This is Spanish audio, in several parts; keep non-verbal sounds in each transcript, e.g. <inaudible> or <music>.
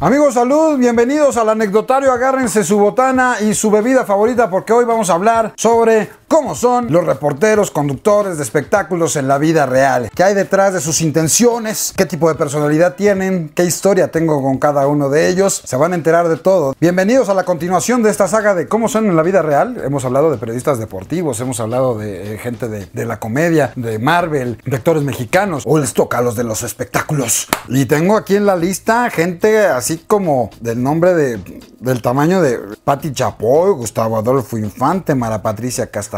Amigos, salud, bienvenidos al anecdotario. Agárrense su botana y su bebida favorita porque hoy vamos a hablar sobre cómo son los reporteros, conductores de espectáculos en la vida real, qué hay detrás de sus intenciones, qué tipo de personalidad tienen, qué historia tengo con cada uno de ellos, se van a enterar de todo. Bienvenidos a la continuación de esta saga de cómo son en la vida real. Hemos hablado de periodistas deportivos, hemos hablado de eh, gente de, la comedia, de Marvel, de actores mexicanos, o les toca a los de los espectáculos. Y tengo aquí en la lista gente así como del nombre de, del tamaño de Patti Chapoy, Gustavo Adolfo Infante, Mara Patricia Castañeda,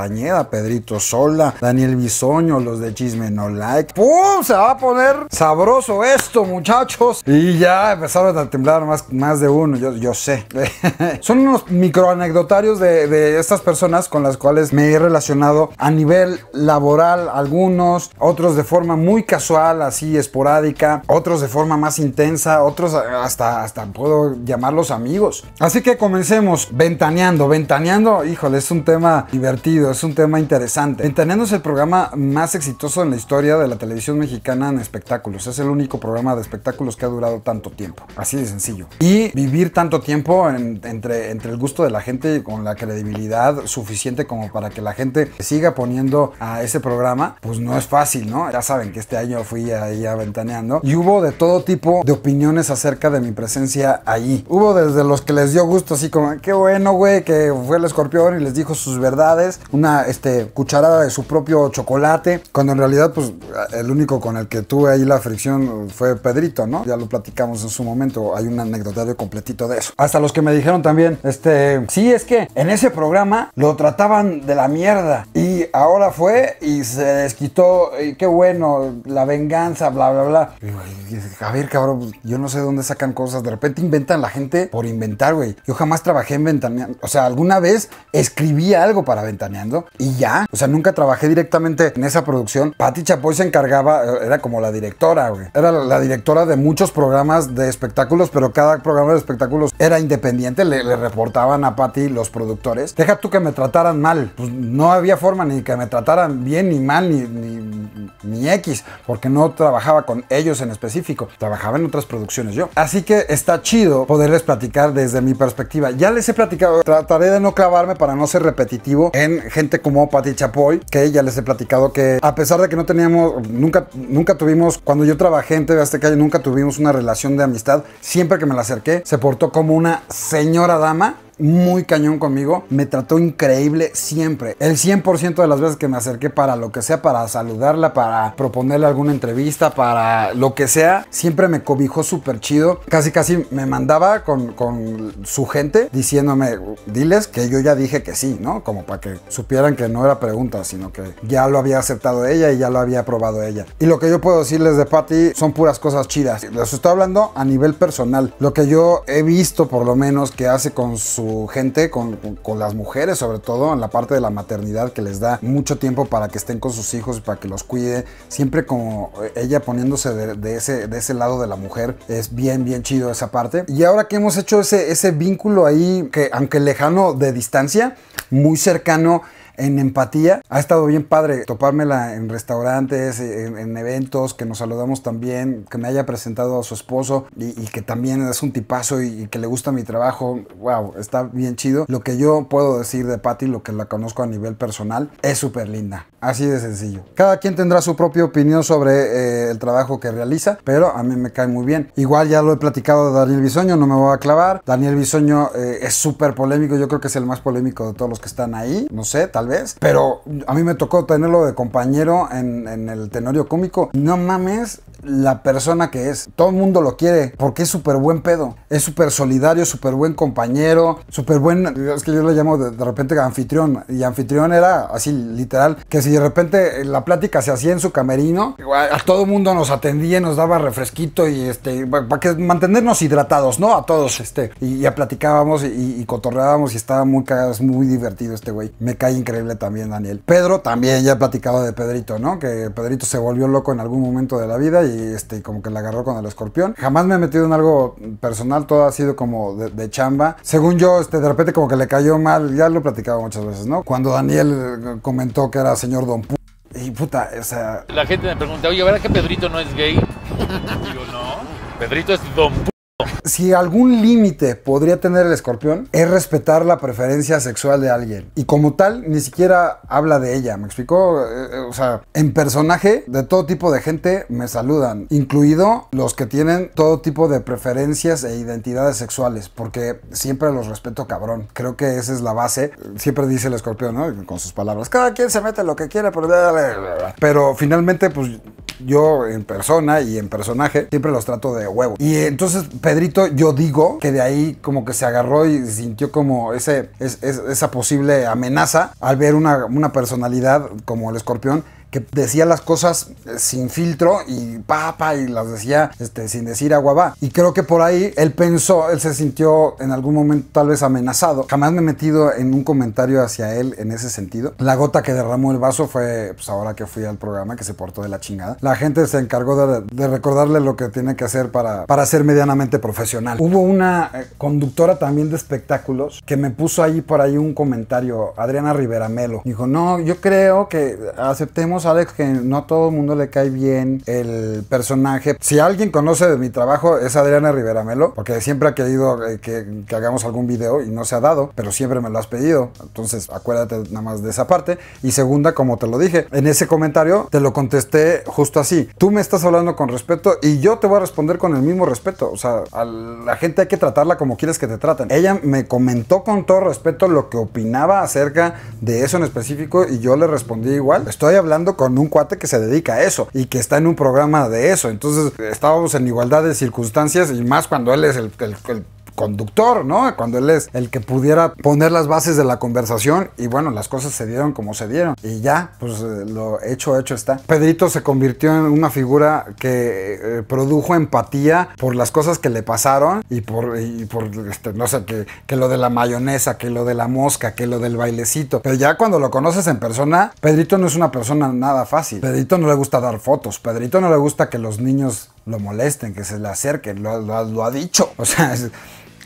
Pedrito Sola, Daniel Bisoño, los de Chisme No Like. ¡Pum! Se va a poner sabroso esto, muchachos. Y ya empezaron a temblar más, más de uno, yo, yo sé. <laughs> Son unos microanecdotarios de, de estas personas con las cuales me he relacionado a nivel laboral, algunos, otros de forma muy casual, así esporádica, otros de forma más intensa, otros hasta, hasta puedo llamarlos amigos. Así que comencemos ventaneando, ventaneando, híjole, es un tema divertido es un tema interesante. Ventaneando es el programa más exitoso en la historia de la televisión mexicana en espectáculos. Es el único programa de espectáculos que ha durado tanto tiempo. Así de sencillo. Y vivir tanto tiempo entre, entre el gusto de la gente y con la credibilidad suficiente como para que la gente siga poniendo a ese programa, pues no es fácil, ¿no? Ya saben que este año fui ahí a y hubo de todo tipo de opiniones acerca de mi presencia allí. Hubo desde los que les dio gusto, así como, qué bueno, güey, que fue el escorpión y les dijo sus verdades una este, cucharada de su propio chocolate, cuando en realidad pues el único con el que tuve ahí la fricción fue Pedrito, ¿no? Ya lo platicamos en su momento, hay un anecdotario completito de eso. Hasta los que me dijeron también, este, sí es que en ese programa lo trataban de la mierda y ahora fue y se desquitó, y qué bueno, la venganza, bla, bla, bla. A ver, cabrón, pues, yo no sé dónde sacan cosas, de repente inventan la gente por inventar, güey. Yo jamás trabajé en ventaneando, o sea, alguna vez escribí algo para ventaneando y ya, o sea, nunca trabajé directamente en esa producción. Patti Chapoy se encargaba, eh, era como la directora, güey. Era la directora de muchos programas de espectáculos, pero cada programa de espectáculos era independiente. Le, reportaban a Patti los productores. Deja tú que me trataran mal. Pues no había forma ni que me trataran bien ni mal ni, ni, X, porque no trabajaba con ellos en específico. Trabajaba en otras producciones yo. Así que está chido poderles platicar desde mi perspectiva. Ya les he platicado, trataré de no clavarme para no ser repetitivo en gente como Patti Chapoy, que ya les he platicado que a pesar de que no teníamos, nunca, nunca tuvimos, cuando yo trabajé en TV Azteca, nunca tuvimos una relación de amistad, siempre que me la acerqué, se portó como una señora dama muy cañón conmigo, me trató increíble siempre. El 100% de las veces que me acerqué para lo que sea, para saludarla, para proponerle alguna entrevista, para lo que sea, siempre me cobijó súper chido. Casi casi me mandaba con, su gente diciéndome, diles que yo ya dije que sí, ¿no? Como para que supieran que no era pregunta, sino que ya lo había aceptado ella y ya lo había aprobado ella. Y lo que yo puedo decirles de Patty son puras cosas chidas. Les estoy hablando a nivel personal. Lo que yo he visto por lo menos que hace con su gente, con, las mujeres, sobre todo en la parte de la maternidad, que les da mucho tiempo para que estén con sus hijos, y para que los cuide, siempre como eh, ella poniéndose de, ese, de ese lado de la mujer, es bien, bien chido esa parte. Y ahora que hemos hecho ese, ese vínculo ahí, que aunque lejano de distancia, muy cercano, en empatía. Ha estado bien padre topármela en restaurantes, eh, en, eventos, que nos saludamos también, que me haya presentado a su esposo y, que también es un tipazo y, que le gusta mi trabajo. Wow, está bien chido. Lo que yo puedo decir de Patty, lo que la conozco a nivel personal, es súper linda. Así de sencillo. Cada quien tendrá su propia opinión sobre eh, el trabajo que realiza, pero a mí me cae muy bien. Igual ya lo he platicado de Daniel Bisoño, no me voy a clavar. Daniel Bisoño eh, es súper polémico, yo creo que es el más polémico de todos los que están ahí. No sé, tal vez pero a mí me tocó tenerlo de compañero en, en el Tenorio Cómico. No mames, la persona que es. Todo el mundo lo quiere porque es súper buen pedo. Es súper solidario, súper buen compañero, súper buen... Es que yo le llamo de, repente anfitrión. Y anfitrión era así literal, que si de repente la plática se hacía en su camerino, a, todo el mundo nos atendía, nos daba refresquito y este, para que mantenernos hidratados, ¿no? A todos, este. Y ya platicábamos y, cotorreábamos y estaba muy es muy divertido este güey. Me cae increíble también Daniel. Pedro también, ya he platicado de Pedrito, ¿no? Que Pedrito se volvió loco en algún momento de la vida y y este, como que la agarró con el escorpión. Jamás me he metido en algo personal, todo ha sido como de, chamba. Según yo, este, de repente como que le cayó mal, ya lo he platicado muchas veces, ¿no? Cuando Daniel eh, comentó que era señor Don P y puta, o sea... La gente me pregunta, oye, ¿verdad que Pedrito no es gay? <laughs> Digo, no. Pedrito es Don P si algún límite podría tener el escorpión, es respetar la preferencia sexual de alguien. Y como tal, ni siquiera habla de ella. ¿Me explicó? Eh, eh, o sea, en personaje, de todo tipo de gente me saludan, incluido los que tienen todo tipo de preferencias e identidades sexuales, porque siempre los respeto cabrón. Creo que esa es la base. Siempre dice el escorpión, ¿no? Con sus palabras, cada quien se mete lo que quiere, pero. Pero finalmente, pues yo en persona y en personaje siempre los trato de huevo. Y entonces, Pedrito, yo digo que de ahí como que se agarró y sintió como ese, esa posible amenaza al ver una, una personalidad como el escorpión que decía las cosas eh, sin filtro y papa y las decía este, sin decir agua va. Y creo que por ahí él pensó, él se sintió en algún momento tal vez amenazado. Jamás me he metido en un comentario hacia él en ese sentido. La gota que derramó el vaso fue pues ahora que fui al programa que se portó de la chingada. La gente se encargó de, recordarle lo que tiene que hacer para, para ser medianamente profesional. Hubo una eh, conductora también de espectáculos que me puso ahí por ahí un comentario, Adriana Rivera Melo. Dijo, no, yo creo que aceptemos Alex, que no todo el mundo le cae bien el personaje. Si alguien conoce de mi trabajo es Adriana Rivera Melo, porque siempre ha querido eh, que, hagamos algún video y no se ha dado, pero siempre me lo has pedido. Entonces, acuérdate nada más de esa parte. Y segunda, como te lo dije, en ese comentario te lo contesté justo así. Tú me estás hablando con respeto y yo te voy a responder con el mismo respeto. O sea, a la gente hay que tratarla como quieres que te traten. Ella me comentó con todo respeto lo que opinaba acerca de eso en específico y yo le respondí igual. Estoy hablando con un cuate que se dedica a eso y que está en un programa de eso. Entonces estábamos en igualdad de circunstancias y más cuando él es el, el, el conductor, ¿no? Cuando él es el que pudiera poner las bases de la conversación y bueno, las cosas se dieron como se dieron y ya, pues eh, lo hecho, hecho está. Pedrito se convirtió en una figura que eh, produjo empatía por las cosas que le pasaron y por, por este, no sé, que, que lo de la mayonesa, que lo de la mosca, que lo del bailecito. Pero ya cuando lo conoces en persona, Pedrito no es una persona nada fácil. Pedrito no le gusta dar fotos, Pedrito no le gusta que los niños lo molesten, que se le acerquen, lo, ha dicho. O sea,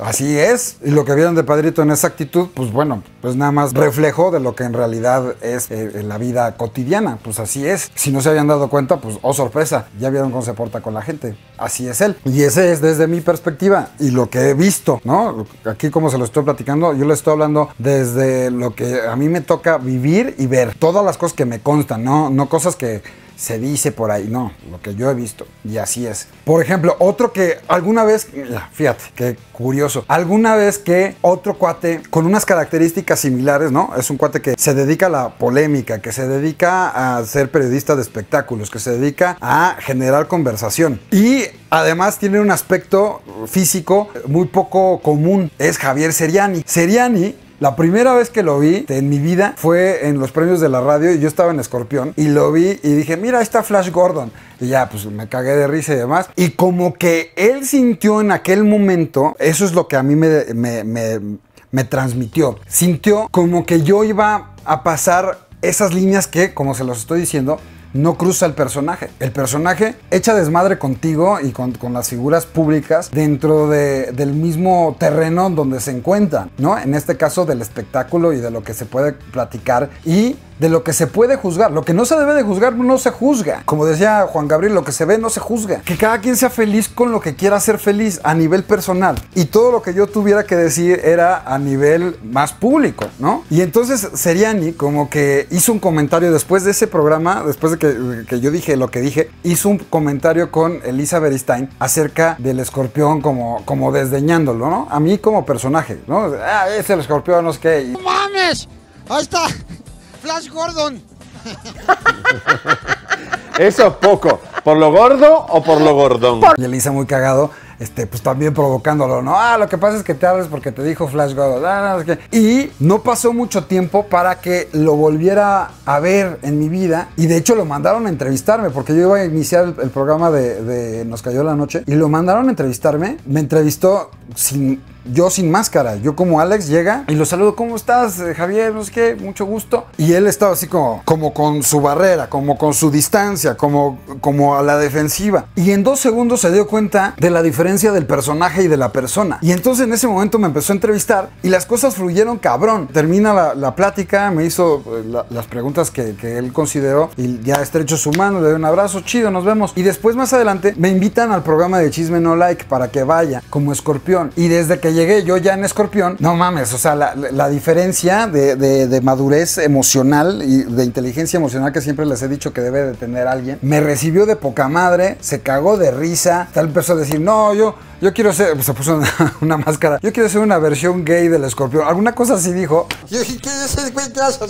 así es. Y lo que vieron de Padrito en esa actitud, pues bueno, pues nada más reflejo de lo que en realidad es eh, la vida cotidiana. Pues así es. Si no se habían dado cuenta, pues oh sorpresa, ya vieron cómo se porta con la gente. Así es él. Y ese es desde mi perspectiva y lo que he visto, ¿no? Aquí como se lo estoy platicando, yo le estoy hablando desde lo que a mí me toca vivir y ver. Todas las cosas que me constan, ¿no? No cosas que se dice por ahí. No, lo que yo he visto. Y así es. Por ejemplo, otro que alguna vez, fíjate, qué curioso. Alguna vez que otro cuate con unas características similares, ¿no? Es un cuate que se dedica a la polémica, que se dedica a ser periodista de espectáculos, que se dedica a generar conversación. Y además tiene un aspecto físico muy poco común. Es Javier Seriani. Seriani la primera vez que lo vi en mi vida fue en los premios de la radio y yo estaba en Escorpión y lo vi y dije, mira, está Flash Gordon. Y ya, pues me cagué de risa y demás. Y como que él sintió en aquel momento, eso es lo que a mí me, me, me, me transmitió, sintió como que yo iba a pasar esas líneas que, como se los estoy diciendo, no cruza el personaje. El personaje echa desmadre contigo y con, las figuras públicas dentro del mismo terreno donde se encuentran, ¿no? En este caso del espectáculo y de lo que se puede platicar y de lo que se puede juzgar. Lo que no se debe de juzgar no se juzga. Como decía Juan Gabriel, lo que se ve no se juzga. Que cada quien sea feliz con lo que quiera ser feliz a nivel personal. Y todo lo que yo tuviera que decir era a nivel más público, ¿no? Y entonces Seriani como que hizo un comentario después de ese programa, después de que, yo dije lo que dije, hizo un comentario con Elizabeth Stein acerca del escorpión como, como desdeñándolo, ¿no? A mí como personaje, ¿no? Ah, es el escorpión, no es que... ¡No mames! Ahí está. Flash Gordon. <laughs> Eso es poco. ¿Por lo gordo o por lo gordón? Y hice muy cagado, este, pues también provocándolo, ¿no? Ah, lo que pasa es que te hablas porque te dijo Flash Gordon. Ah, y no pasó mucho tiempo para que lo volviera a ver en mi vida. Y de hecho lo mandaron a entrevistarme porque yo iba a iniciar el, programa de Nos Cayó la Noche. Y lo mandaron a entrevistarme. Me entrevistó sin yo sin máscara. Yo como Alex llega y lo saludo, ¿cómo estás, eh, Javier? No sé qué, mucho gusto. Y él estaba así como, como con su barrera, como con su distancia, como, como a la defensiva. Y en dos segundos se dio cuenta de la diferencia del personaje y de la persona. Y entonces en ese momento me empezó a entrevistar y las cosas fluyeron cabrón. Termina la, la plática, me hizo eh, las preguntas que, que, él consideró y ya estrecho su mano, le doy un abrazo, chido, nos vemos. Y después más adelante me invitan al programa de Chisme No Like para que vaya como escorpión. Y desde que llegué yo ya en Escorpión, no mames, o sea, la, diferencia de, madurez emocional y de inteligencia emocional que siempre les he dicho que debe de tener alguien, me recibió de poca madre, se cagó de risa, tal empezó a decir, no, yo, yo quiero ser, se puso <laughs> una, máscara, yo quiero ser una versión gay del Escorpión, alguna cosa así dijo.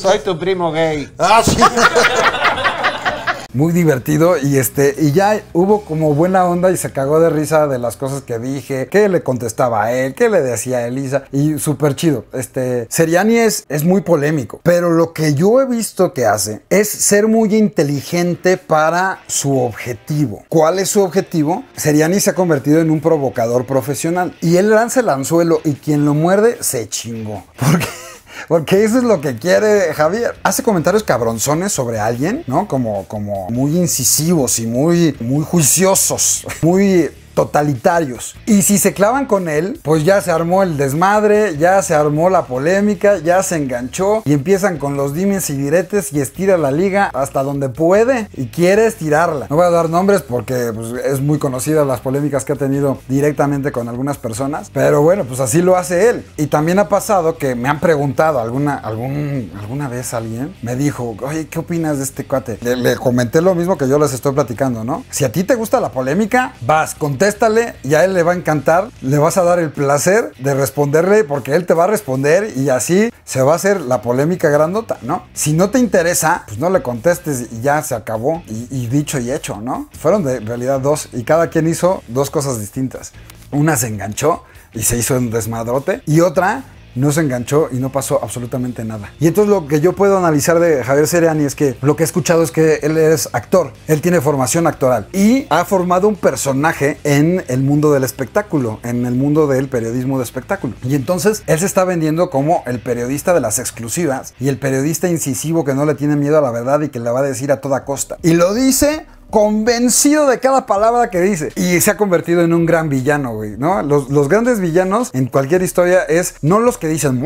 Soy tu primo gay. Ah, sí. <laughs> muy divertido y este y ya hubo como buena onda y se cagó de risa de las cosas que dije, que le contestaba a él, que le decía a Elisa y súper chido. Este Seriani es, es muy polémico, pero lo que yo he visto que hace es ser muy inteligente para su objetivo. ¿Cuál es su objetivo? Seriani se ha convertido en un provocador profesional y él lanza el anzuelo y quien lo muerde se chingó. Porque porque eso es lo que quiere Javier. Hace comentarios cabronzones sobre alguien, ¿no? Como, como muy incisivos y muy, muy juiciosos, <laughs> muy totalitarios. Y si se clavan con él, pues ya se armó el desmadre, ya se armó la polémica, ya se enganchó y empiezan con los dimes y diretes y estira la liga hasta donde puede y quiere estirarla. No voy a dar nombres porque pues, es muy conocida las polémicas que ha tenido directamente con algunas personas, pero bueno, pues así lo hace él. Y también ha pasado que me han preguntado alguna, algún, alguna vez alguien me dijo, oye, ¿qué opinas de este cuate? Le, comenté lo mismo que yo les estoy platicando, ¿no? Si a ti te gusta la polémica, vas, con contéstale y a él le va a encantar, le vas a dar el placer de responderle porque él te va a responder y así se va a hacer la polémica grandota, ¿no? Si no te interesa, pues no le contestes y ya se acabó y, y dicho y hecho, ¿no? Fueron de realidad dos y cada quien hizo dos cosas distintas. Una se enganchó y se hizo un desmadrote y otra no se enganchó y no pasó absolutamente nada. Y entonces lo que yo puedo analizar de Javier Seriani es que lo que he escuchado es que él es actor, él tiene formación actoral y ha formado un personaje en el mundo del espectáculo, en el mundo del periodismo de espectáculo. Y entonces él se está vendiendo como el periodista de las exclusivas y el periodista incisivo que no le tiene miedo a la verdad y que la va a decir a toda costa. Y lo dice convencido de cada palabra que dice. Y se ha convertido en un gran villano, güey, ¿no? Los, grandes villanos en cualquier historia es no los que dicen,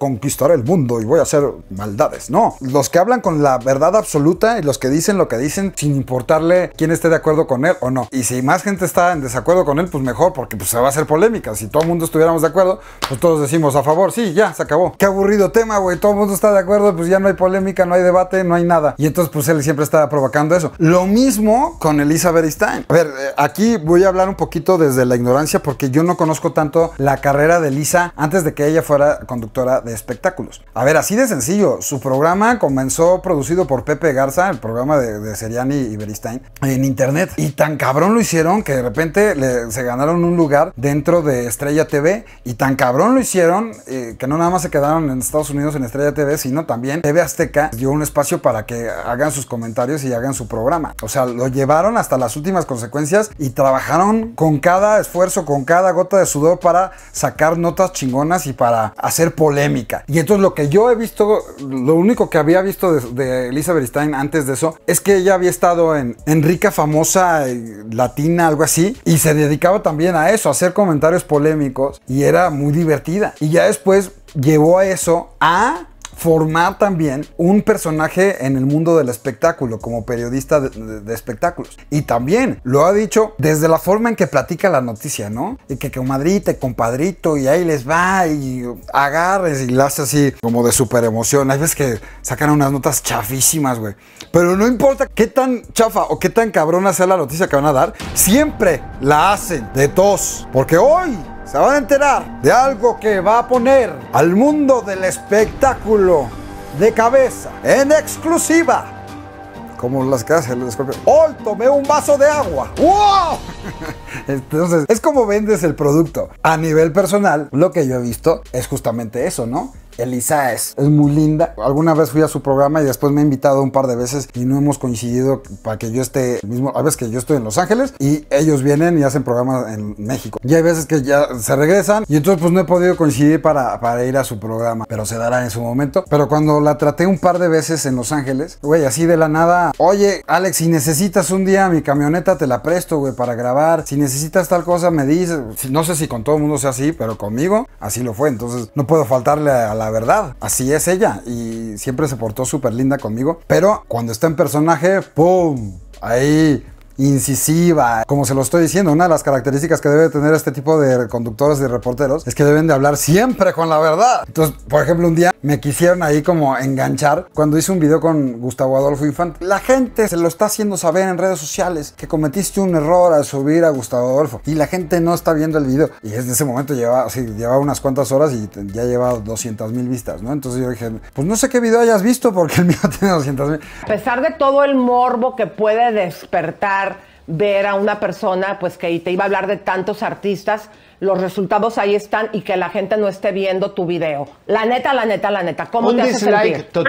conquistar el mundo y voy a hacer maldades, no. Los que hablan con la verdad absoluta y los que dicen lo que dicen sin importarle quién esté de acuerdo con él o no. Y si más gente está en desacuerdo con él, pues mejor, porque pues, se va a hacer polémica. Si todo el mundo estuviéramos de acuerdo, pues todos decimos a favor, sí, ya, se acabó. Qué aburrido tema, güey, todo el mundo está de acuerdo, pues ya no hay polémica, no hay debate, no hay nada. Y entonces, pues él siempre está provocando eso. Lo mismo con Elisa Stein. A ver, eh, aquí voy a hablar un poquito desde la ignorancia porque yo no conozco tanto la carrera de Lisa antes de que ella fuera conductora de espectáculos. A ver, así de sencillo, su programa comenzó producido por Pepe Garza, el programa de, Seriani y Beristain, en internet. Y tan cabrón lo hicieron que de repente se ganaron un lugar dentro de Estrella TV. Y tan cabrón lo hicieron eh, que no nada más se quedaron en Estados Unidos en Estrella TV, sino también TV Azteca dio un espacio para que hagan sus comentarios y hagan su programa. O sea, lo llevaron hasta las últimas consecuencias y trabajaron con cada esfuerzo, con cada gota de sudor para sacar notas chingonas y para hacer polémica. Y entonces lo que yo he visto, lo único que había visto de, de Elizabeth Stein antes de eso, es que ella había estado en, en rica, famosa, eh, latina, algo así, y se dedicaba también a eso, a hacer comentarios polémicos y era muy divertida. Y ya después llevó a eso a formar también un personaje en el mundo del espectáculo, como periodista de, espectáculos. Y también lo ha dicho desde la forma en que platica la noticia, ¿no? Y que comadrita y compadrito, y ahí les va, y agarres y la hace así como de super emoción. Hay veces que sacan unas notas chafísimas, güey. Pero no importa qué tan chafa o qué tan cabrona sea la noticia que van a dar, siempre la hacen de tos. Porque hoy se van a enterar de algo que va a poner al mundo del espectáculo de cabeza en exclusiva. Como las casas los ¡Oh! Tomé un vaso de agua. ¡Wow! <laughs> Entonces, es como vendes el producto. A nivel personal, lo que yo he visto es justamente eso, ¿no? Elisa es, es, muy linda. Alguna vez fui a su programa y después me ha invitado un par de veces y no hemos coincidido para que yo esté mismo. A veces que yo estoy en Los Ángeles y ellos vienen y hacen programas en México. Y hay veces que ya se regresan y entonces pues no he podido coincidir para, para ir a su programa, pero se dará en su momento. Pero cuando la traté un par de veces en Los Ángeles, güey, así de la nada, oye, Alex, si necesitas un día mi camioneta, te la presto, güey, para grabar. Si necesitas tal cosa, me dices. No sé si con todo el mundo sea así, pero conmigo así lo fue. Entonces no puedo faltarle a la la verdad. Así es ella y siempre se portó súper linda conmigo. Pero cuando está en personaje, ¡pum! Ahí incisiva. Como se lo estoy diciendo, una de las características que debe tener este tipo de conductores y reporteros es que deben de hablar siempre con la verdad. Entonces, por ejemplo, un día me quisieron ahí como enganchar cuando hice un video con Gustavo Adolfo Infante. La gente se lo está haciendo saber en redes sociales que cometiste un error al subir a Gustavo Adolfo y la gente no está viendo el video. Y desde ese momento lleva sí, unas cuantas horas y ya lleva 200 mil vistas, ¿no? Entonces yo dije, pues no sé qué video hayas visto porque el mío <laughs> tiene 200 mil. A pesar de todo el morbo que puede despertar ver a una persona pues que te iba a hablar de tantos artistas los resultados ahí están y que la gente no esté viendo tu video. La neta, la neta, la neta. ¿Cómo te hace sentir? Tal,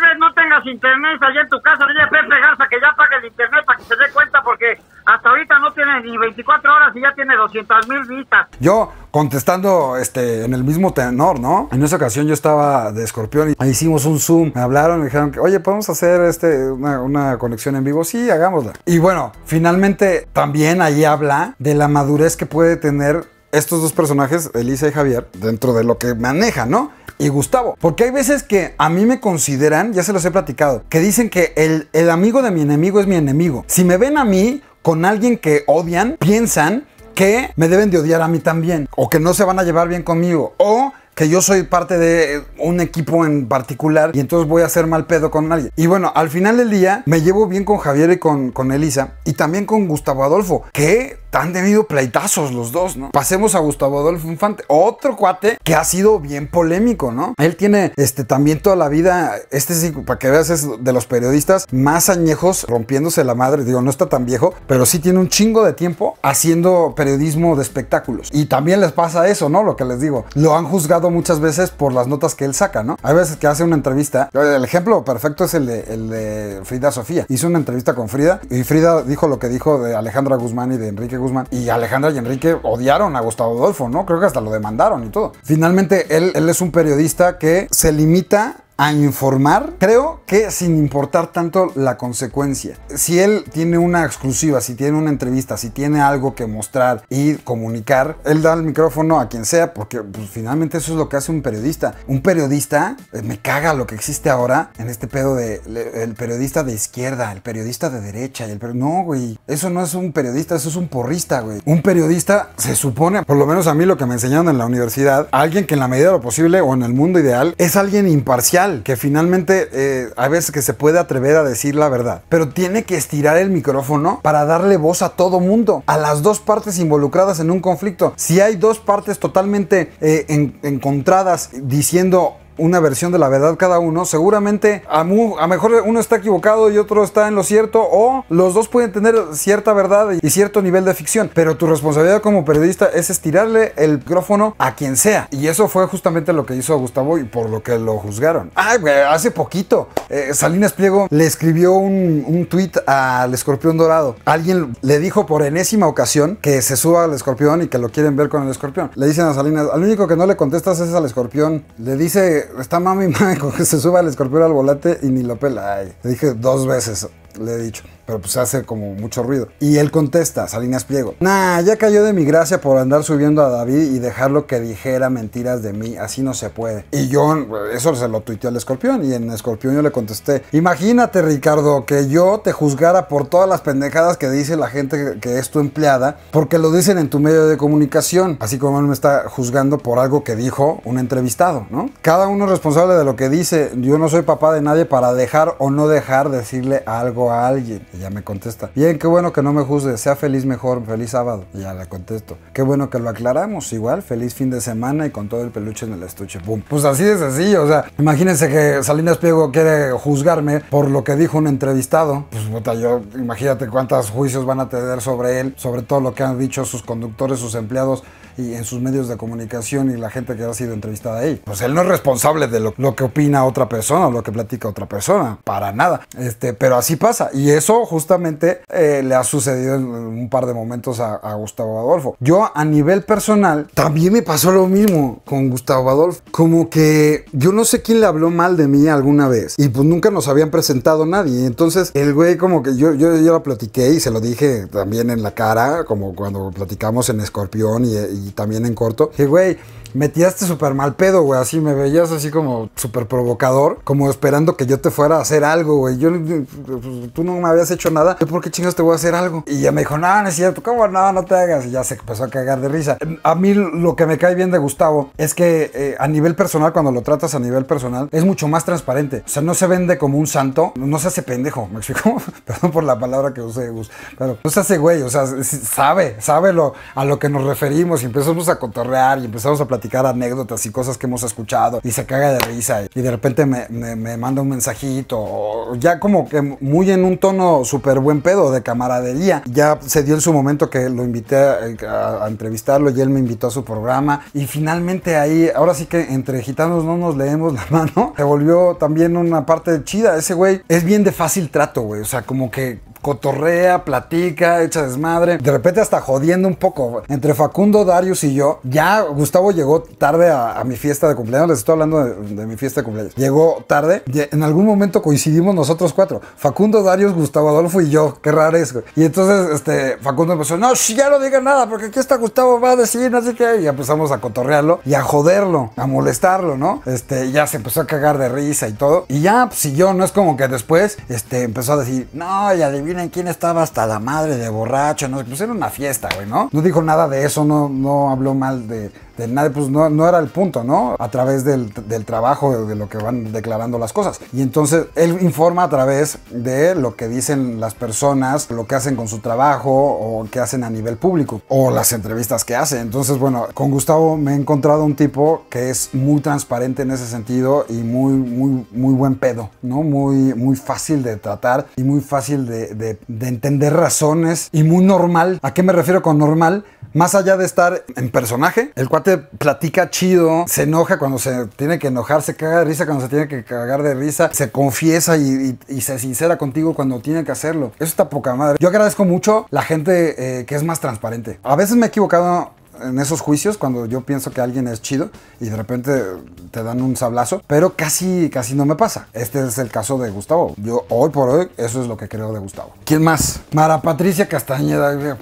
vez no tengas internet allá en tu casa. Dile a Pepe Garza que ya pague el internet para que se dé cuenta porque hasta ahorita no tiene ni 24 horas y ya tiene 200 mil vistas. Yo contestando este en el mismo tenor, ¿no? En esa ocasión yo estaba de escorpión y hicimos un Zoom. Me hablaron, me dijeron que, oye, ¿podemos hacer este, una conexión en vivo? Sí, hagámosla. Y bueno, finalmente también ahí habla de la madurez que puede tener estos dos personajes, Elisa y Javier, dentro de lo que maneja, ¿no? Y Gustavo. Porque hay veces que a mí me consideran, ya se los he platicado, que dicen que el, el amigo de mi enemigo es mi enemigo. Si me ven a mí con alguien que odian, piensan que me deben de odiar a mí también, o que no se van a llevar bien conmigo, o que yo soy parte de un equipo en particular y entonces voy a hacer mal pedo con nadie Y bueno, al final del día me llevo bien con Javier y con, con Elisa y también con Gustavo Adolfo, que han tenido pleitazos los dos, ¿no? Pasemos a Gustavo Adolfo Infante, otro cuate que ha sido bien polémico, ¿no? Él tiene este también toda la vida, este sí, para que veas, es de los periodistas más añejos rompiéndose la madre, digo, no está tan viejo, pero sí tiene un chingo de tiempo haciendo periodismo de espectáculos. Y también les pasa eso, ¿no? Lo que les digo, lo han juzgado muchas veces por las notas que él saca, ¿no? Hay veces que hace una entrevista, el ejemplo perfecto es el de, el de Frida Sofía, hizo una entrevista con Frida y Frida dijo lo que dijo de Alejandra Guzmán y de Enrique Guzmán y Alejandra y Enrique odiaron a Gustavo Adolfo, ¿no? Creo que hasta lo demandaron y todo. Finalmente, él, él es un periodista que se limita a informar, creo que sin importar tanto la consecuencia. Si él tiene una exclusiva, si tiene una entrevista, si tiene algo que mostrar y comunicar, él da el micrófono a quien sea, porque pues, finalmente eso es lo que hace un periodista. Un periodista, eh, me caga lo que existe ahora en este pedo de el periodista de izquierda, el periodista de derecha, el no, güey, eso no es un periodista, eso es un porrista, güey. Un periodista se supone, por lo menos a mí lo que me enseñaron en la universidad, alguien que en la medida de lo posible o en el mundo ideal es alguien imparcial que finalmente eh, a veces que se puede atrever a decir la verdad, pero tiene que estirar el micrófono para darle voz a todo mundo, a las dos partes involucradas en un conflicto. Si hay dos partes totalmente eh, encontradas diciendo una versión de la verdad cada uno, seguramente a, mejor uno está equivocado y otro está en lo cierto, o los dos pueden tener cierta verdad y cierto nivel de ficción, pero tu responsabilidad como periodista es estirarle el micrófono a quien sea. Y eso fue justamente lo que hizo Gustavo y por lo que lo juzgaron. Ah, hace poquito, eh, Salinas Pliego le escribió un, un tweet al escorpión dorado. Alguien le dijo por enésima ocasión que se suba al escorpión y que lo quieren ver con el escorpión. Le dicen a Salinas, al único que no le contestas es al escorpión. Le dice está mami, mami, <laughs> que se suba el escorpión al volante y ni lo pela. Ay, dije dos veces, le he dicho, pero pues hace como mucho ruido. Y él contesta, Salinas Pliego, nah, ya cayó de mi gracia por andar subiendo a David y dejarlo que dijera mentiras de mí, así no se puede. Y yo, eso se lo tuiteó al escorpión y en escorpión yo le contesté, imagínate Ricardo, que yo te juzgara por todas las pendejadas que dice la gente que es tu empleada, porque lo dicen en tu medio de comunicación, así como él me está juzgando por algo que dijo un entrevistado, ¿no? Cada uno es responsable de lo que dice, yo no soy papá de nadie para dejar o no dejar decirle algo a alguien. Y ya me contesta, bien, qué bueno que no me juzgue, sea feliz mejor, feliz sábado. Y ya le contesto, qué bueno que lo aclaramos, igual, feliz fin de semana y con todo el peluche en el estuche, boom. Pues así de sencillo, o sea, imagínense que Salinas Piego quiere juzgarme por lo que dijo un entrevistado. Pues puta, yo, imagínate cuántos juicios van a tener sobre él, sobre todo lo que han dicho sus conductores, sus empleados y en sus medios de comunicación y la gente que ha sido entrevistada ahí. Pues él no es responsable de lo, que opina otra persona o lo que platica otra persona, para nada. Este, pero así pasa. Y eso justamente eh, le ha sucedido en un par de momentos a, Gustavo Adolfo. Yo a nivel personal también me pasó lo mismo con Gustavo Adolfo. Como que yo no sé quién le habló mal de mí alguna vez y pues nunca nos habían presentado nadie. Entonces el güey como que yo, yo, yo lo platiqué y se lo dije también en la cara, como cuando platicamos en Escorpión y y también en corto, que güey, me tiraste súper mal pedo, güey. Así me veías así como súper provocador, como esperando que yo te fuera a hacer algo, güey. Yo, tú no me habías hecho nada. por qué chingados te voy a hacer algo? Y ya me dijo, no, no es cierto, como No, no te hagas. Y ya se empezó a cagar de risa. A mí lo que me cae bien de Gustavo es que eh, a nivel personal, cuando lo tratas a nivel personal, es mucho más transparente. O sea, no se vende como un santo, no se hace pendejo, ¿me explico? <laughs> Perdón por la palabra que usé, Gus. Pero no se hace güey, o sea, sabe, sabe a lo que nos referimos y empezamos a cotorrear y empezamos a platicar anécdotas y cosas que hemos escuchado y se caga de risa y de repente me, me, manda un mensajito, ya como que muy en un tono súper buen pedo de camaradería. Ya se dio en su momento que lo invité a, a, entrevistarlo y él me invitó a su programa y finalmente ahí, ahora sí que entre gitanos no nos leemos la <laughs> mano, se volvió también una parte chida. Ese güey es bien de fácil trato, güey, o sea, como que cotorrea, platica, echa desmadre, de repente hasta jodiendo un poco. Entre Facundo, Darius y yo, ya Gustavo llegó tarde a, mi fiesta de cumpleaños, les estoy hablando de, mi fiesta de cumpleaños. Llegó tarde, en algún momento coincidimos nosotros cuatro, Facundo, Darius, Gustavo Adolfo y yo, qué raro es. Y entonces este, Facundo empezó, no, si ya no diga nada, porque aquí está Gustavo, va a decir, así que, qué, y empezamos a cotorrearlo y a joderlo, a molestarlo, ¿no? Este, ya se empezó a cagar de risa y todo. Y ya, si pues, yo, no es como que después, este, empezó a decir, no, ya adivina en quién estaba hasta la madre de borracho, no, pues era una fiesta, güey, ¿no? No dijo nada de eso, no, no habló mal de de nadie, pues no, no, era el punto, ¿no? A través del, del trabajo, de, lo que van declarando las cosas. Y entonces él informa a través de lo que dicen las personas, lo que hacen con su trabajo o que hacen a nivel público o las entrevistas que hace. Entonces, bueno, con Gustavo me he encontrado un tipo que es muy transparente en ese sentido y muy, muy, muy buen pedo, ¿no? Muy, muy fácil de tratar y muy fácil de, de, de entender razones y muy normal. ¿A qué me refiero con normal? Más allá de estar en personaje, el cual platica chido, se enoja cuando se tiene que enojar, se caga de risa cuando se tiene que cagar de risa, se confiesa y, se sincera contigo cuando tiene que hacerlo. Eso está poca madre. Yo agradezco mucho la gente eh, que es más transparente. A veces me he equivocado en esos juicios cuando yo pienso que alguien es chido y de repente te dan un sablazo, pero casi, casi no me pasa. Este es el caso de Gustavo. Yo hoy por hoy eso es lo que creo de Gustavo. ¿Quién más? Mara Patricia Castañeda. Pues,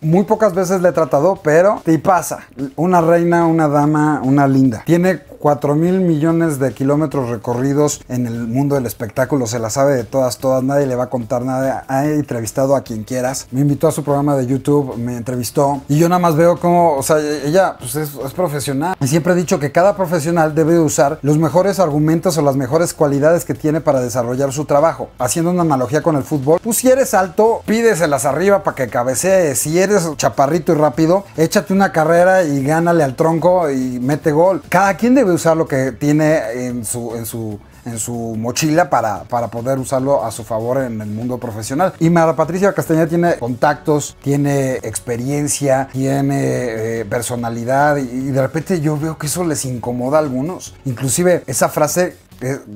muy pocas veces le he tratado, pero te pasa. Una reina, una dama, una linda. Tiene 4 mil millones de kilómetros recorridos en el mundo del espectáculo. Se la sabe de todas, todas. Nadie le va a contar nada. Ha entrevistado a quien quieras. Me invitó a su programa de YouTube, me entrevistó. Y yo nada más veo cómo o sea, ella pues, es, profesional. Y siempre he dicho que cada profesional debe usar los mejores argumentos o las mejores cualidades que tiene para desarrollar su trabajo. Haciendo una analogía con el fútbol, tú pues, si eres alto, pídeselas arriba para que cabecees. Si eres chaparrito y rápido, échate una carrera y gánale al tronco y mete gol. Cada quien debe usar lo que tiene en su, en su en su mochila para, para poder usarlo a su favor en el mundo profesional. Y Mara Patricia Castañeda tiene contactos, tiene experiencia, tiene eh, personalidad y, y de repente yo veo que eso les incomoda a algunos. Inclusive esa frase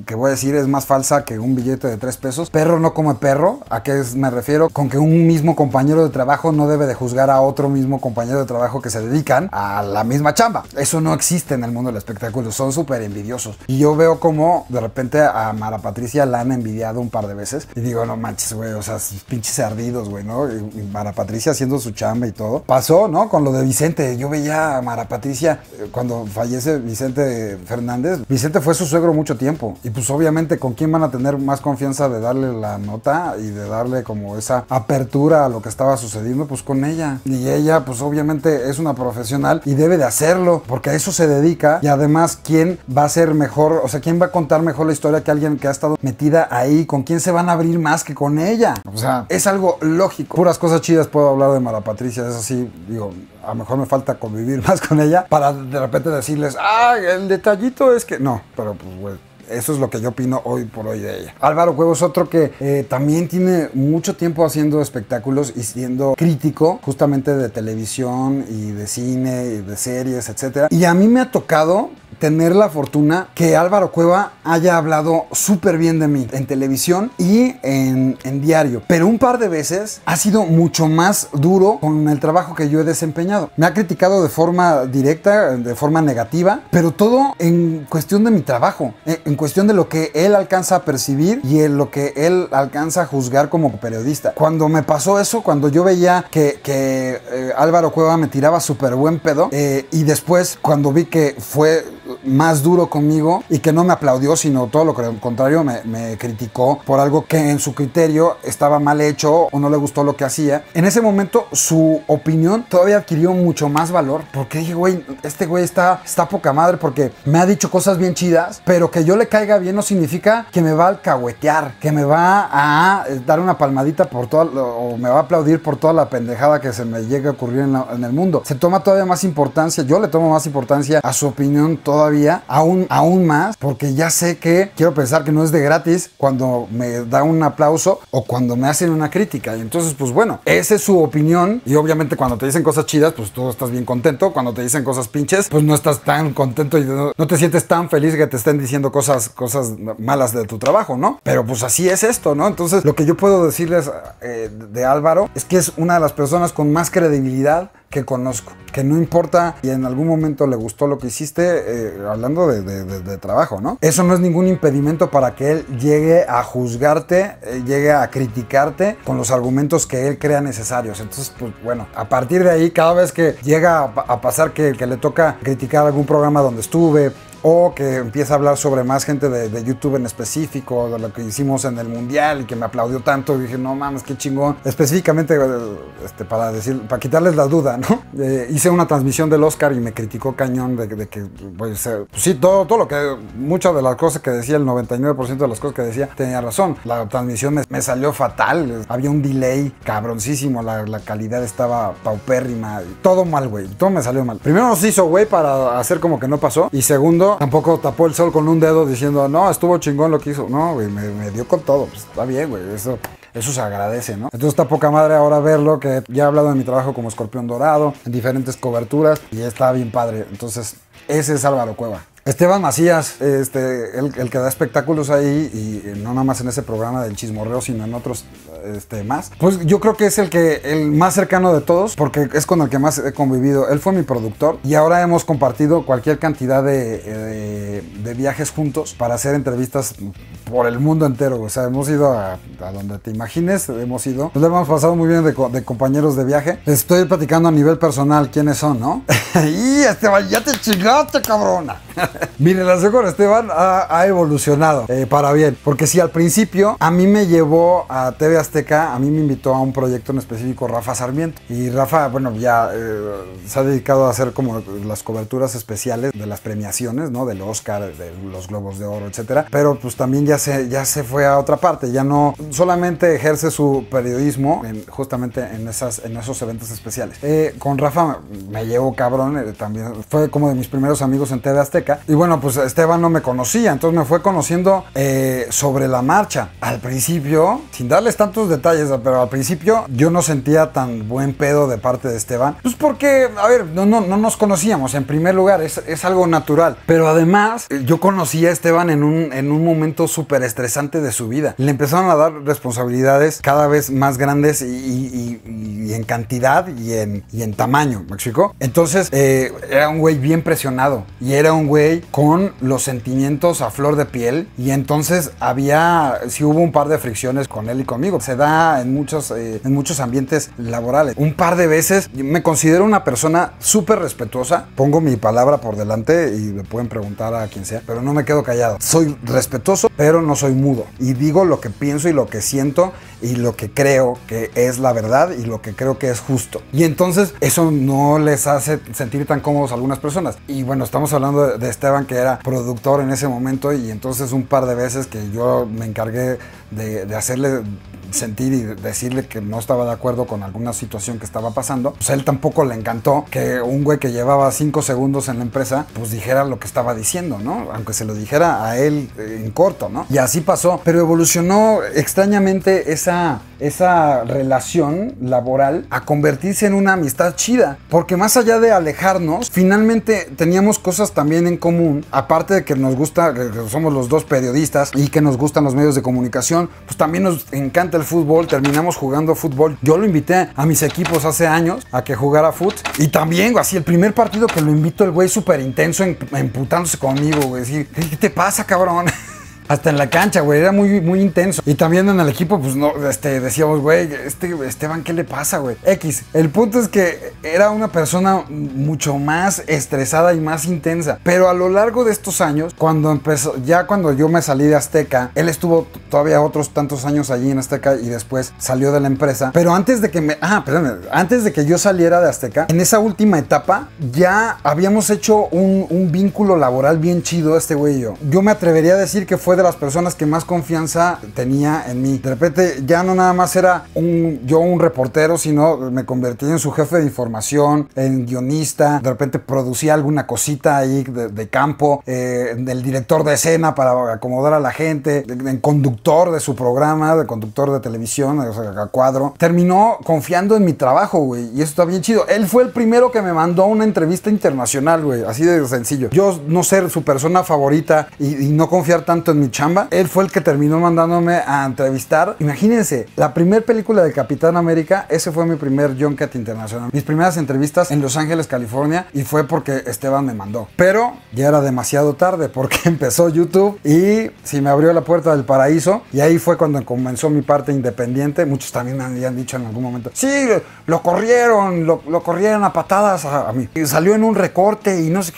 que voy a decir es más falsa que un billete de tres pesos. Perro no come perro. ¿A qué me refiero? Con que un mismo compañero de trabajo no debe de juzgar a otro mismo compañero de trabajo que se dedican a la misma chamba. Eso no existe en el mundo del espectáculo. Son súper envidiosos. Y yo veo como de repente a Mara Patricia la han envidiado un par de veces. Y digo, no manches, güey. O sea, pinches ardidos, güey, ¿no? Mara Patricia haciendo su chamba y todo. Pasó, ¿no? Con lo de Vicente. Yo veía a Mara Patricia eh, cuando fallece Vicente Fernández. Vicente fue su suegro mucho tiempo. Y pues obviamente con quién van a tener más confianza de darle la nota y de darle como esa apertura a lo que estaba sucediendo, pues con ella. Y ella pues obviamente es una profesional y debe de hacerlo, porque a eso se dedica. Y además, ¿quién va a ser mejor? O sea, ¿quién va a contar mejor la historia que alguien que ha estado metida ahí? ¿Con quién se van a abrir más que con ella? O sea, es algo lógico. Puras cosas chidas puedo hablar de Mara Patricia, es así, digo, a lo mejor me falta convivir <laughs> más con ella para de repente decirles, ah, el detallito es que no, pero pues, güey eso es lo que yo opino hoy por hoy de ella. Álvaro es otro que eh, también tiene mucho tiempo haciendo espectáculos y siendo crítico justamente de televisión y de cine y de series, etc. Y a mí me ha tocado tener la fortuna que Álvaro Cueva haya hablado súper bien de mí en televisión y en, diario. Pero un par de veces ha sido mucho más duro con el trabajo que yo he desempeñado. Me ha criticado de forma directa, de forma negativa, pero todo en cuestión de mi trabajo, eh, en cuestión de lo que él alcanza a percibir y en lo que él alcanza a juzgar como periodista. Cuando me pasó eso, cuando yo veía que, que eh, Álvaro Cueva me tiraba súper buen pedo eh, y después cuando vi que fue más duro conmigo y que no me aplaudió, sino todo lo contrario, me, criticó por algo que en su criterio estaba mal hecho o no le gustó lo que hacía. En ese momento su opinión todavía adquirió mucho más valor porque dije, güey, este güey está, está poca madre porque me ha dicho cosas bien chidas, pero que yo le caiga bien no significa que me va a alcahuetear, que me va a eh, dar una palmadita por todo o me va a aplaudir por toda la pendejada que se me llegue a ocurrir en, en el mundo. Se toma todavía más importancia, yo le tomo más importancia a su opinión todavía, aún, aún más, porque ya sé que quiero pensar que no es de gratis cuando me da un aplauso o cuando me hacen una crítica. Y entonces, pues bueno, esa es su opinión. Y obviamente cuando te dicen cosas chidas, pues tú estás bien contento. Cuando te dicen cosas pinches, pues no estás tan contento y no, te sientes tan feliz que te estén diciendo cosas, cosas malas de tu trabajo, ¿no? Pero pues así es esto, ¿no? Entonces, lo que yo puedo decirles eh, de Álvaro es que es una de las personas con más credibilidad que conozco, que no importa y en algún momento le gustó lo que hiciste, eh, hablando de, trabajo, ¿no? Eso no es ningún impedimento para que él llegue a juzgarte, eh, llegue a criticarte con los argumentos que él crea necesarios. Entonces, pues bueno, a partir de ahí, cada vez que llega a, pasar que, que le toca criticar algún programa donde estuve o que empieza a hablar sobre más gente de, YouTube en específico, de lo que hicimos en el mundial y que me aplaudió tanto y dije, no mames, qué chingón. Específicamente eh, este, para decir, para quitarles la duda, ¿no? <laughs> Eh, hice una transmisión del Oscar y me criticó cañón de, que, pues, eh, pues, sí, todo, todo lo que, muchas de las cosas que decía, el 99% de las cosas que decía, tenía razón. La transmisión me, salió fatal, había un delay cabroncísimo, la, la calidad estaba paupérrima, todo mal, güey, todo me salió mal. Primero nos hizo, güey, para hacer como que no pasó y segundo, tampoco tapó el sol con un dedo diciendo, no, estuvo chingón lo que hizo. No, güey, me, dio con todo. Pues, está bien, güey, eso eso se agradece, ¿no? Entonces está poca madre ahora verlo, que ya he hablado de mi trabajo como escorpión dorado, en diferentes coberturas, y está bien padre. Entonces, ese es Álvaro Cueva. Esteban Macías, este, el, que da espectáculos ahí, y eh, no nada más en ese programa del chismorreo, sino en otros este, más, pues yo creo que es el que el más cercano de todos, porque es con el que más he convivido. Él fue mi productor y ahora hemos compartido cualquier cantidad de, eh, viajes juntos para hacer entrevistas por el mundo entero. O sea, hemos ido a, donde te imagines, hemos ido. Nos hemos pasado muy bien de, de compañeros de viaje. estoy platicando a nivel personal quiénes son, ¿no? <laughs> y Esteban, ya te chingaste, cabrona. <laughs> Mire, la con Esteban ha, evolucionado eh, para bien, porque si al principio a mí me llevó a TV Azteca, a mí me invitó a un proyecto en específico Rafa Sarmiento. Y Rafa, bueno, ya eh, se ha dedicado a hacer como las coberturas especiales de las premiaciones, ¿no? Del Oscar, de los Globos de Oro, etc. Pero pues también ya se, ya se fue a otra parte, ya no solamente ejerce su periodismo justamente en, esas, en esos eventos especiales. Eh, con Rafa me llevo cabrón, también fue como de mis primeros amigos en TV Azteca y bueno, pues Esteban no me conocía, entonces me fue conociendo eh, sobre la marcha. Al principio, sin darles tantos detalles, pero al principio yo no sentía tan buen pedo de parte de Esteban. Pues porque, a ver, no, no, no nos conocíamos, en primer lugar, es, es algo natural. Pero además, eh, yo conocí a Esteban en un, en un momento súper estresante de su vida. Le empezaron a dar responsabilidades cada vez más grandes y, en cantidad y en, y en tamaño, ¿me explico? Entonces, eh, era un güey bien presionado y era un güey con los sentimientos a flor de piel. Y entonces había, Si hubo un par de fricciones con él y conmigo. Se da en muchos, eh, en muchos ambientes laborales. Un par de veces me considero una persona súper respetuosa. Pongo mi palabra por delante y me pueden preguntar a quien sea, pero no me quedo callado. Soy respetuoso, pero no soy mudo. Y digo lo que pienso y lo que siento y lo que creo que es la verdad y lo que creo que es justo. Y entonces eso no les hace sentir tan cómodos a algunas personas. Y bueno, estamos hablando de Esteban que era productor en ese momento y entonces un par de veces que yo me encargué de, de hacerle sentir y decirle que no estaba de acuerdo con alguna situación que estaba pasando, pues a él tampoco le encantó que un güey que llevaba cinco segundos en la empresa, pues dijera lo que estaba diciendo, ¿no? Aunque se lo dijera a él eh, en corto, ¿no? Y así pasó, pero evolucionó extrañamente esa esa relación laboral a convertirse en una amistad chida. Porque más allá de alejarnos, finalmente teníamos cosas también en común. Aparte de que nos gusta, que somos los dos periodistas y que nos gustan los medios de comunicación, pues también nos encanta el fútbol. Terminamos jugando fútbol. Yo lo invité a mis equipos hace años a que jugara fútbol. Y también, así, el primer partido que lo invito, el güey súper intenso, emputándose conmigo, güey. ¿qué te pasa, cabrón? <laughs> hasta en la cancha, güey, era muy, muy intenso. Y también en el equipo, pues no, este, decíamos, güey, este Esteban, ¿qué le pasa, güey? X, el punto es que era una persona mucho más estresada y más intensa. Pero a lo largo de estos años, cuando empezó, ya cuando yo me salí de Azteca, él estuvo todavía otros tantos años allí en Azteca y después salió de la empresa. Pero antes de que me, ah, perdón, antes de que yo saliera de Azteca, en esa última etapa ya habíamos hecho un, un vínculo laboral bien chido este güey y yo. Yo me atrevería a decir que fue de las personas que más confianza tenía en mí. De repente ya no nada más era un, yo un reportero, sino me convertí en su jefe de información, en guionista, de repente producía alguna cosita ahí de, campo, eh, del director de escena para acomodar a la gente, en conductor de su programa, de conductor de televisión, o cuadro. Terminó confiando en mi trabajo, güey, y eso está bien chido. Él fue el primero que me mandó una entrevista internacional, güey, así de sencillo. Yo no ser su persona favorita y, y no confiar tanto en mi chamba. Él fue el que terminó mandándome a entrevistar. Imagínense, la primera película de Capitán América, ese fue mi primer Junket internacional. Mis primeras entrevistas en Los Ángeles, California, y fue porque Esteban me mandó. Pero ya era demasiado tarde porque <laughs> empezó YouTube y si me abrió la puerta del paraíso. Y ahí fue cuando comenzó mi parte independiente. Muchos también me habían dicho en algún momento, sí, lo corrieron, lo, corrieron a patadas a, mí. salió en un recorte y no sé,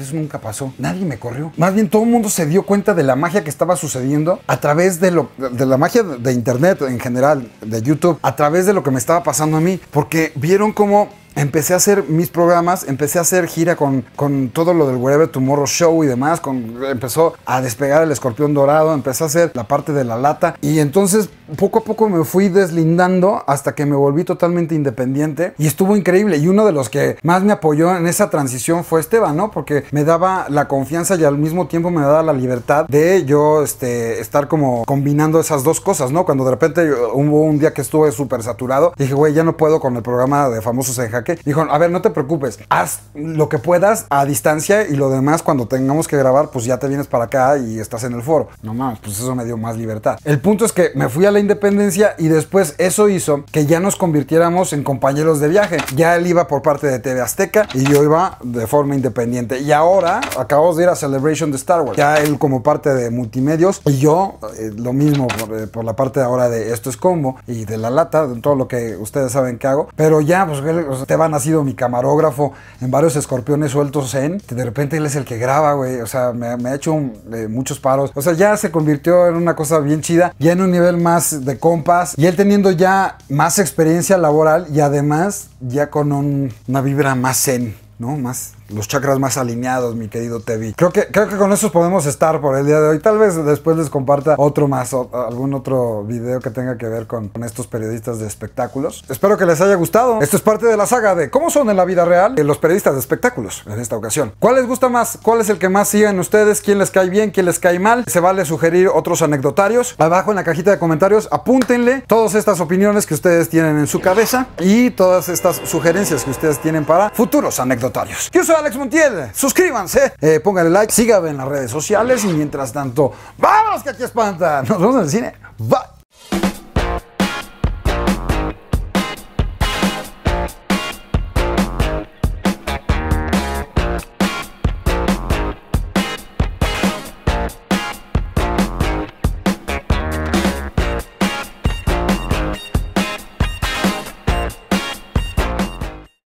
eso nunca pasó. Nadie me corrió. Más bien todo el mundo se dio cuenta de la magia que estaba sucediendo a través de, lo, de la magia de Internet en general, de YouTube, a través de lo que me estaba pasando a mí, porque vieron cómo empecé a hacer mis programas, empecé a hacer gira con, con todo lo del Whatever Tomorrow Show y demás, con, empezó a despegar el escorpión dorado, empecé a hacer la parte de la lata y entonces poco a poco me fui deslindando hasta que me volví totalmente independiente y estuvo increíble. Y uno de los que más me apoyó en esa transición fue Esteban, ¿no? Porque me daba la confianza y al mismo tiempo me daba la libertad de yo este, estar como combinando esas dos cosas, ¿no? Cuando de repente hubo un día que estuve súper saturado, dije, güey, ya no puedo con el programa de Famosos en Jaque. Dijo, a ver, no te preocupes, haz lo que puedas a distancia y lo demás cuando tengamos que grabar, pues ya te vienes para acá y estás en el foro. No mames, pues eso me dio más libertad. El punto es que me fui a la independencia y después eso hizo que ya nos convirtiéramos en compañeros de viaje. Ya él iba por parte de TV Azteca y yo iba de forma independiente. Y ahora acabamos de ir a Celebration de Star Wars. Ya él como parte de multimedios y yo eh, lo mismo por, eh, la parte ahora de Esto es Combo y de La Lata, de todo lo que ustedes saben que hago. Pero ya, pues te o sea, mi camarógrafo en varios escorpiones sueltos en. de repente él es el que graba, güey. O sea, me, ha hecho eh, muchos paros. O sea, ya se convirtió en una cosa bien chida, ya en un nivel más de compas y él teniendo ya más experiencia laboral y además ya con una vibra más zen, ¿no? Más, los chakras más alineados, mi querido Tevi. Creo que, creo que con esos podemos estar por el día de hoy. Tal vez después les comparta otro más, algún otro video que tenga que ver con, estos periodistas de espectáculos. Espero que les haya gustado. Esto es parte de la saga de cómo son en la vida real eh, los periodistas de espectáculos en esta ocasión. ¿Cuál les gusta más? ¿Cuál es el que más siguen ustedes? ¿Quién les cae bien? ¿Quién les cae mal? Se vale sugerir otros anecdotarios. Abajo en la cajita de comentarios, apúntenle todas estas opiniones que ustedes tienen en su cabeza y todas estas sugerencias que ustedes tienen para futuros anecdotarios. Alex Montiel. Suscríbanse, eh, pónganle like, síganme en las redes sociales y mientras tanto, ¡vámonos que aquí espanta! Nos vemos en el cine. Bye.